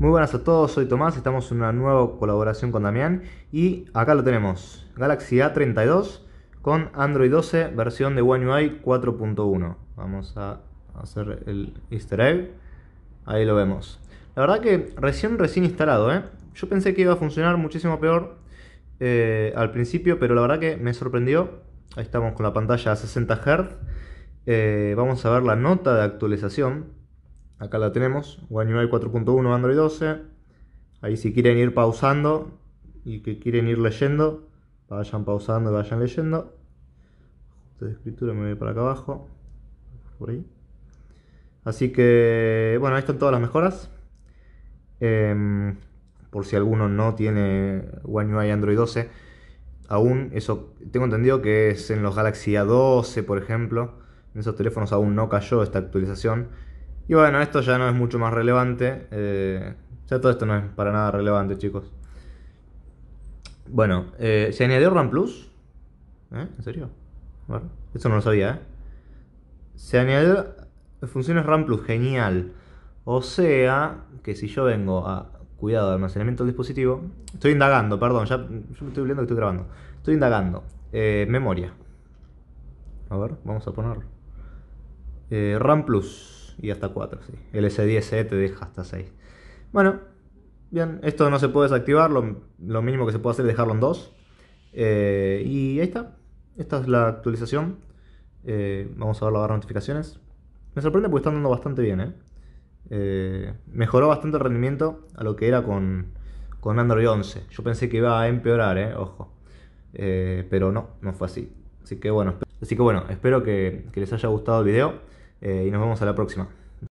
Muy buenas a todos, soy Tomás, estamos en una nueva colaboración con Damián y acá lo tenemos, Galaxy A32 con Android 12 versión de One UI 4.1. Vamos a hacer el easter egg, ahí lo vemos. La verdad que recién, recién instalado, ¿eh? yo pensé que iba a funcionar muchísimo peor eh, al principio, pero la verdad que me sorprendió. Ahí estamos con la pantalla a 60 Hz. Eh, vamos a ver la nota de actualización. Acá la tenemos, One UI 4.1 Android 12. Ahí si quieren ir pausando y que quieren ir leyendo, vayan pausando y vayan leyendo. Ajuste de escritura me voy para acá abajo. Por ahí. Así que, bueno, ahí están todas las mejoras. Em, por si alguno no tiene One UI Android 12. Aún, eso tengo entendido que es en los Galaxy A12, por ejemplo. En esos teléfonos aún no cayó esta actualización. Y bueno, esto ya no es mucho más relevante. Eh, ya todo esto no es para nada relevante, chicos. Bueno, eh, se añadió RAM Plus. ¿Eh? ¿En serio? Bueno, eso no lo sabía, ¿eh? Se añadió funciones RAM Plus, genial. O sea, que si yo vengo a cuidado de almacenamiento del dispositivo, estoy indagando, perdón, ya yo me estoy viendo que estoy grabando. Estoy indagando. Eh, memoria. A ver, vamos a poner. RAM Plus y hasta 4, sí. El s 10 te deja hasta 6. Bueno, bien, esto no se puede desactivar, lo, mínimo que se puede hacer es dejarlo en 2. Eh, y ahí está, esta es la actualización. Eh, vamos a ver la barra de notificaciones. Me sorprende porque está andando bastante bien, ¿eh? ¿eh? mejoró bastante el rendimiento a lo que era con, Android 11. Yo pensé que iba a empeorar, eh, ojo. pero no, no fue así. Así que bueno, así que bueno espero que les haya gustado el video. Eh, y nos vemos a la próxima.